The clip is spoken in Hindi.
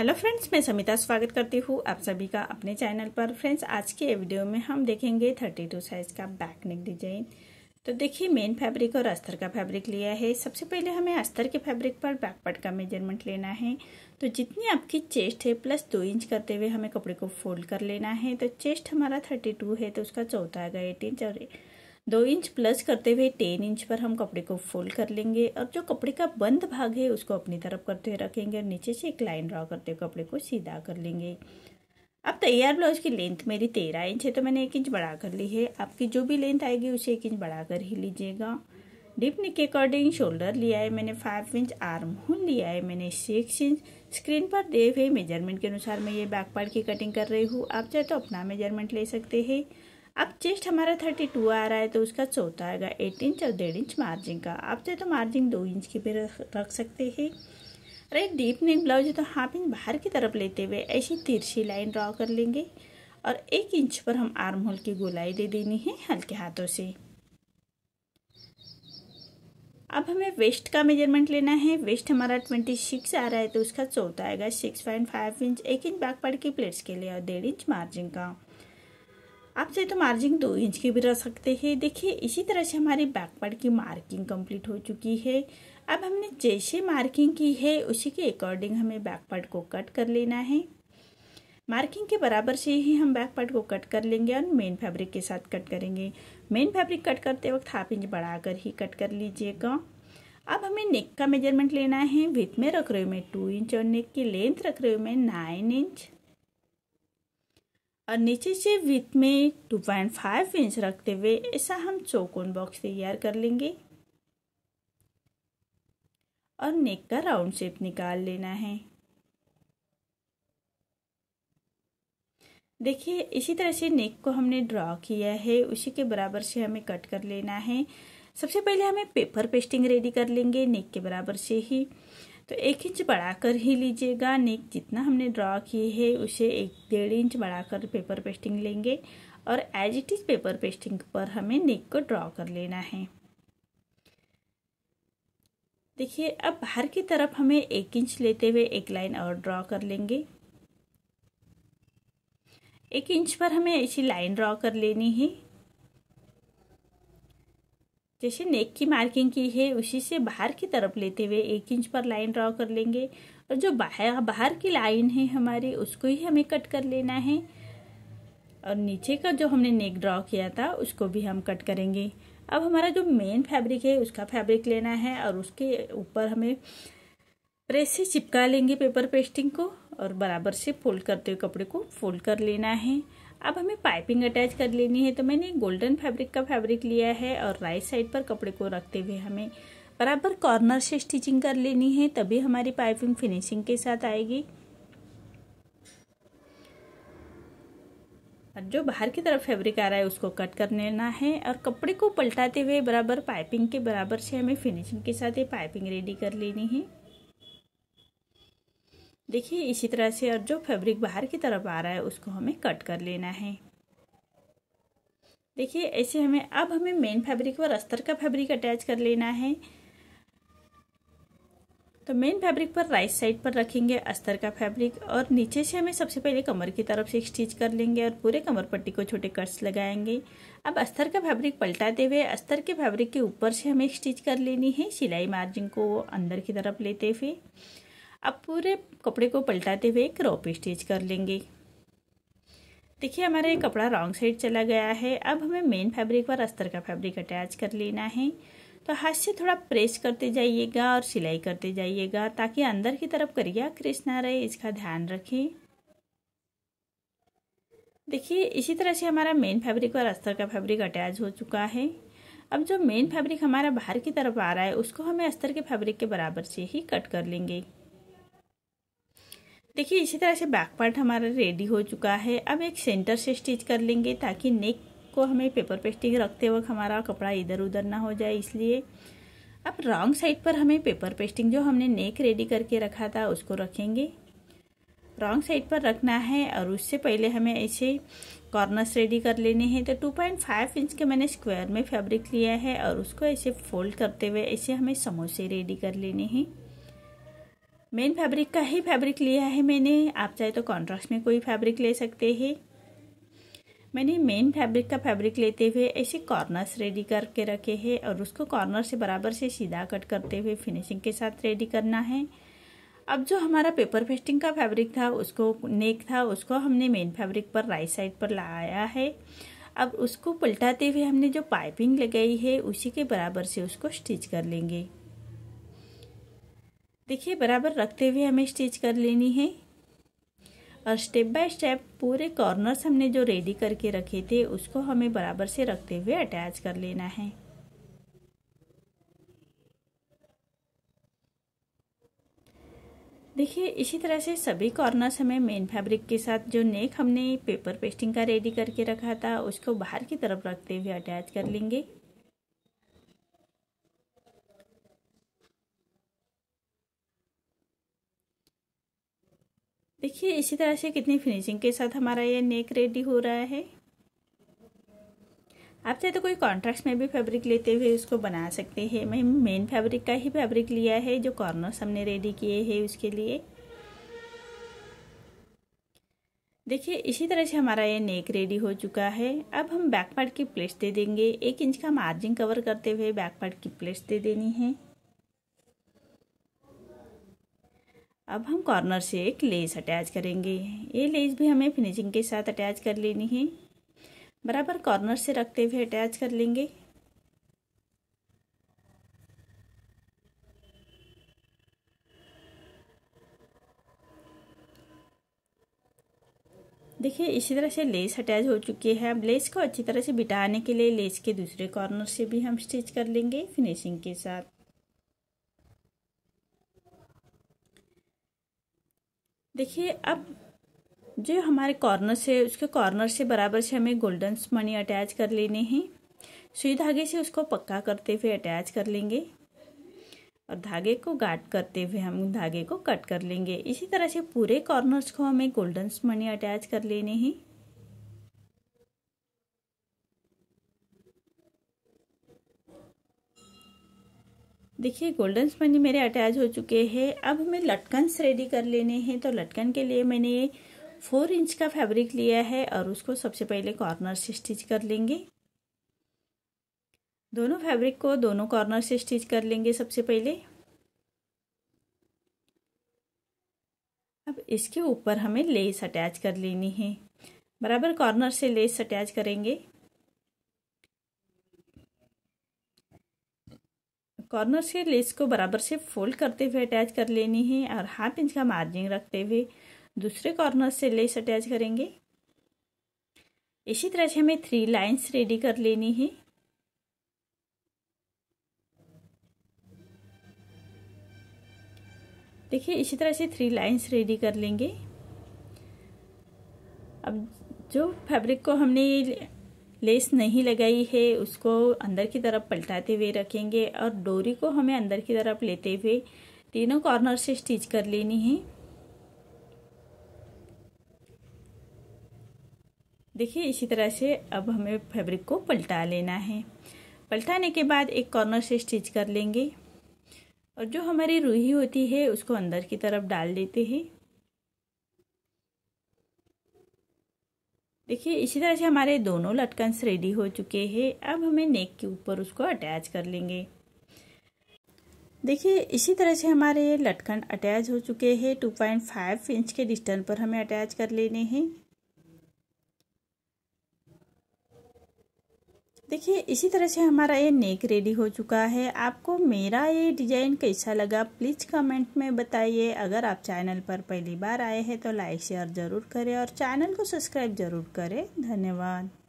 हेलो फ्रेंड्स मैं समिता स्वागत करती हूँ आप सभी का अपने चैनल पर फ्रेंड्स आज के वीडियो में हम देखेंगे 32 साइज का बैक नेक डिजाइन तो देखिए मेन फैब्रिक और अस्तर का फैब्रिक लिया है सबसे पहले हमें अस्तर के फैब्रिक पर बैक पार्ट का मेजरमेंट लेना है तो जितनी आपकी चेस्ट है प्लस दो इंच करते हुए हमें कपड़े को फोल्ड कर लेना है तो चेस्ट हमारा थर्टी है तो उसका चौथा आएगा एट इंच और दो इंच प्लस करते हुए टेन इंच पर हम कपड़े को फोल्ड कर लेंगे और जो कपड़े का बंद भाग है उसको अपनी तरफ करते हुए रखेंगे और नीचे से एक लाइन ड्रॉ करते हुए कपड़े को सीधा कर लेंगे अब तैयार ब्लाउज की लेंथ मेरी तेरह इंच है तो मैंने एक इंच बढ़ा कर ली है आपकी जो भी लेंथ आएगी उसे एक इंच बढ़ा कर ही लीजिएगा डिप निक के अकॉर्डिंग शोल्डर लिया है मैंने फाइव इंच आर्म होल लिया है मैंने सिक्स इंच स्क्रीन पर दे हुए मेजरमेंट के अनुसार मैं ये बैक पार्ट की कटिंग कर रही हूँ आप चाहे तो अपना मेजरमेंट ले सकते हैं अब चेस्ट हमारा थर्टी टू आ रहा है तो उसका चौथा आएगा एट इंच और डेढ़ इंच मार्जिन का आप चाहे तो मार्जिन दो इंच की भी रख सकते हैं एक डीप नेक ब्लाउज है तो हाफ इंच बाहर की तरफ लेते हुए ऐसी तिरछी लाइन ड्रॉ कर लेंगे और एक इंच पर हम आर्म होल की गोलाई दे देनी है हल्के हाथों से अब हमें वेस्ट का मेजरमेंट लेना है वेस्ट हमारा ट्वेंटी सिक्स आ रहा है तो उसका चौथा आएगा सिक्स पॉइंट फाइव इंच एक इंच बैक पार्ट की प्लेट्स के लिए और डेढ़ इंच मार्जिन का आप चाहे तो मार्जिन दो इंच की भी रख सकते हैं देखिए इसी तरह से हमारी बैक पार्ट की मार्किंग कंप्लीट हो चुकी है अब हमने जैसे मार्किंग की है उसी के अकॉर्डिंग हमें बैक पार्ट को कट कर लेना है मार्किंग के बराबर से ही हम बैक पार्ट को कट कर लेंगे और मेन फैब्रिक के साथ कट करेंगे मेन फैब्रिक कट करते वक्त हाफ इंच बढ़ाकर ही कट कर लीजिएगा अब हमें नेक का मेजरमेंट लेना है विथ में रख रहे हो मैं टू इंच और नेक की लेंथ रख रहे हो मैं नाइन इंच और नीचे से विथ में टू पॉइंट फाइव इंच रखते हुए ऐसा हम चौकोन बॉक्स तैयार कर लेंगे और नेक का राउंड शेप निकाल लेना है देखिए इसी तरह से नेक को हमने ड्रॉ किया है उसी के बराबर से हमें कट कर लेना है सबसे पहले हमें पेपर पेस्टिंग रेडी कर लेंगे नेक के बराबर से ही तो एक इंच बढ़ाकर ही लीजिएगा नेक जितना हमने ड्रॉ किए है उसे एक डेढ़ इंच बढ़ाकर पेपर पेस्टिंग लेंगे और as it is paper pasting पर हमें नेक को ड्रॉ कर लेना है देखिए अब बाहर की तरफ हमें एक इंच लेते हुए एक लाइन और ड्रॉ कर लेंगे एक इंच पर हमें ऐसी लाइन ड्रॉ कर लेनी है जैसे नेक की मार्किंग की है उसी से बाहर की तरफ लेते हुए एक इंच पर लाइन ड्रॉ कर लेंगे और जो बाहर बाहर की लाइन है हमारी उसको ही हमें कट कर लेना है और नीचे का जो हमने नेक ड्रॉ किया था उसको भी हम कट करेंगे अब हमारा जो मेन फैब्रिक है उसका फैब्रिक लेना है और उसके ऊपर हमें प्रेस से चिपका लेंगे पेपर पेस्टिंग को और बराबर से फोल्ड करते हुए कपड़े को फोल्ड कर लेना है अब हमें पाइपिंग अटैच कर लेनी है तो मैंने गोल्डन फैब्रिक का फैब्रिक लिया है और राइट साइड पर कपड़े को रखते हुए हमें बराबर कॉर्नर से स्टिचिंग कर लेनी है तभी हमारी पाइपिंग फिनिशिंग के साथ आएगी और जो बाहर की तरफ फैब्रिक आ रहा है उसको कट कर लेना है और कपड़े को पलटाते हुए बराबर पाइपिंग के बराबर से हमें फिनिशिंग के साथ ये पाइपिंग रेडी कर लेनी है देखिए इसी तरह से और जो फैब्रिक बाहर की तरफ आ रहा है उसको हमें कट कर लेना है देखिए ऐसे हमें अब हमें मेन फैब्रिक पर अस्तर का फैब्रिक अटैच कर लेना है तो मेन फैब्रिक पर राइट साइड पर रखेंगे अस्तर का फैब्रिक और नीचे से हमें सबसे पहले कमर की तरफ से स्टिच कर लेंगे और पूरे कमर पट्टी को छोटे कट्स लगाएंगे अब अस्तर का फैब्रिक पलटाते हुए अस्तर के फैब्रिक के ऊपर से हमें स्टिच कर लेनी है सिलाई मार्जिन को अंदर की तरफ लेते हुए अब पूरे कपड़े को पलटाते हुए एक रोप स्टिच कर लेंगे देखिए हमारा ये कपड़ा रॉन्ग साइड चला गया है अब हमें मेन फैब्रिक पर अस्तर का फैब्रिक अटैच कर लेना है तो हाथ से थोड़ा प्रेस करते जाइएगा और सिलाई करते जाइएगा ताकि अंदर की तरफ करिया क्रिस ना रहे इसका ध्यान रखें देखिए इसी तरह से हमारा मेन फैब्रिक और अस्तर का फैब्रिक अटैच हो चुका है अब जो मेन फैब्रिक हमारा बाहर की तरफ आ रहा है उसको हमें अस्तर के फैब्रिक के बराबर से ही कट कर लेंगे देखिए इसी तरह से बैक पार्ट हमारा रेडी हो चुका है अब एक सेंटर से स्टिच कर लेंगे ताकि नेक को हमें पेपर पेस्टिंग रखते वक्त हमारा कपड़ा इधर उधर ना हो जाए इसलिए अब रॉन्ग साइड पर हमें पेपर पेस्टिंग जो हमने नेक रेडी करके रखा था उसको रखेंगे रॉन्ग साइड पर रखना है और उससे पहले हमें ऐसे कॉर्नर्स रेडी कर लेने हैं तो 2.5 इंच के मैंने स्क्वायर में फैब्रिक लिया है और उसको ऐसे फोल्ड करते हुए ऐसे हमें समोसे रेडी कर लेने हैं मेन फैब्रिक का ही फैब्रिक लिया है मैंने आप चाहे तो कॉन्ट्रास्ट में कोई फैब्रिक ले सकते हैं मैंने मेन फैब्रिक का फैब्रिक लेते हुए ऐसे कॉर्नर्स रेडी करके रखे हैं और उसको कॉर्नर से बराबर से सीधा कट करते हुए फिनिशिंग के साथ रेडी करना है अब जो हमारा पेपर फेस्टिंग का फैब्रिक था उसको नेक था उसको हमने मेन फैब्रिक पर राइट साइड पर लाया है अब उसको पलटाते हुए हमने जो पाइपिंग लगाई है उसी के बराबर से उसको स्टिच कर लेंगे देखिए बराबर रखते हुए हमें स्टिच कर लेनी है और स्टेप बाय स्टेप पूरे कॉर्नर्स हमने जो रेडी करके रखे थे उसको हमें बराबर से रखते हुए अटैच कर लेना है देखिए इसी तरह से सभी कॉर्नर्स हमें मेन फैब्रिक के साथ जो नेक हमने पेपर पेस्टिंग का रेडी करके रखा था उसको बाहर की तरफ रखते हुए अटैच कर लेंगे देखिए इसी तरह से कितनी फिनिशिंग के साथ हमारा ये नेक रेडी हो रहा है आप चाहे तो कोई कॉन्ट्रैक्ट में भी फैब्रिक लेते हुए उसको बना सकते हैं मैं मेन फैब्रिक का ही फैब्रिक लिया है जो कॉर्नर्स हमने रेडी किए हैं उसके लिए देखिए इसी तरह से हमारा ये नेक रेडी हो चुका है अब हम बैक पार्ट की प्लेट्स दे देंगे एक इंच का मार्जिन कवर करते हुए बैक पार्ट की प्लेट्स दे देनी है अब हम कॉर्नर से एक लेस अटैच करेंगे ये लेस भी हमें फिनिशिंग के साथ अटैच कर लेनी है बराबर कॉर्नर से रखते हुए अटैच कर लेंगे देखिए इसी तरह से लेस अटैच हो चुकी है अब लेस को अच्छी तरह से बिटाने के लिए लेस के दूसरे कॉर्नर से भी हम स्टिच कर लेंगे फिनिशिंग के साथ देखिए अब जो हमारे कॉर्नर से उसके कॉर्नर से बराबर से हमें गोल्डन मनी अटैच कर लेने हैं सुई धागे से उसको पक्का करते हुए अटैच कर लेंगे और धागे को गाट करते हुए हम धागे को कट कर लेंगे इसी तरह से पूरे कॉर्नर्स को हमें गोल्डन मनी अटैच कर लेने हैं देखिए गोल्डन स्पंज मेरे अटैच हो चुके हैं अब हमें लटकन्स रेडी कर लेने हैं तो लटकन के लिए मैंने फोर इंच का फैब्रिक लिया है और उसको सबसे पहले कॉर्नर से स्टिच कर लेंगे दोनों फैब्रिक को दोनों कॉर्नर से स्टिच कर लेंगे सबसे पहले अब इसके ऊपर हमें लेस अटैच कर लेनी है बराबर कॉर्नर से लेस अटैच करेंगे कॉर्नर से लेस को बराबर से फोल्ड करते हुए अटैच कर लेनी है और हाफ इंच का मार्जिन रखते हुए दूसरे कॉर्नर से लेस अटैच करेंगे इसी तरह से हमें थ्री लाइंस रेडी कर लेनी है देखिए इसी तरह से थ्री लाइंस रेडी कर लेंगे अब जो फैब्रिक को हमने लेस नहीं लगाई है उसको अंदर की तरफ पलटाते हुए रखेंगे और डोरी को हमें अंदर की तरफ लेते हुए तीनों कॉर्नर से स्टिच कर लेनी है देखिए इसी तरह से अब हमें फैब्रिक को पलटा लेना है पलटाने के बाद एक कॉर्नर से स्टिच कर लेंगे और जो हमारी रूही होती है उसको अंदर की तरफ डाल देते हैं देखिए इसी तरह से हमारे दोनों लटकन्स रेडी हो चुके हैं अब हमें नेक के ऊपर उसको अटैच कर लेंगे देखिए इसी तरह से हमारे लटकन अटैच हो चुके हैं 2.5 इंच के डिस्टेंस पर हमें अटैच कर लेने हैं देखिए इसी तरह से हमारा ये नेक रेडी हो चुका है आपको मेरा ये डिज़ाइन कैसा लगा प्लीज़ कमेंट में बताइए अगर आप चैनल पर पहली बार आए हैं तो लाइक शेयर ज़रूर करें और चैनल को सब्सक्राइब ज़रूर करें धन्यवाद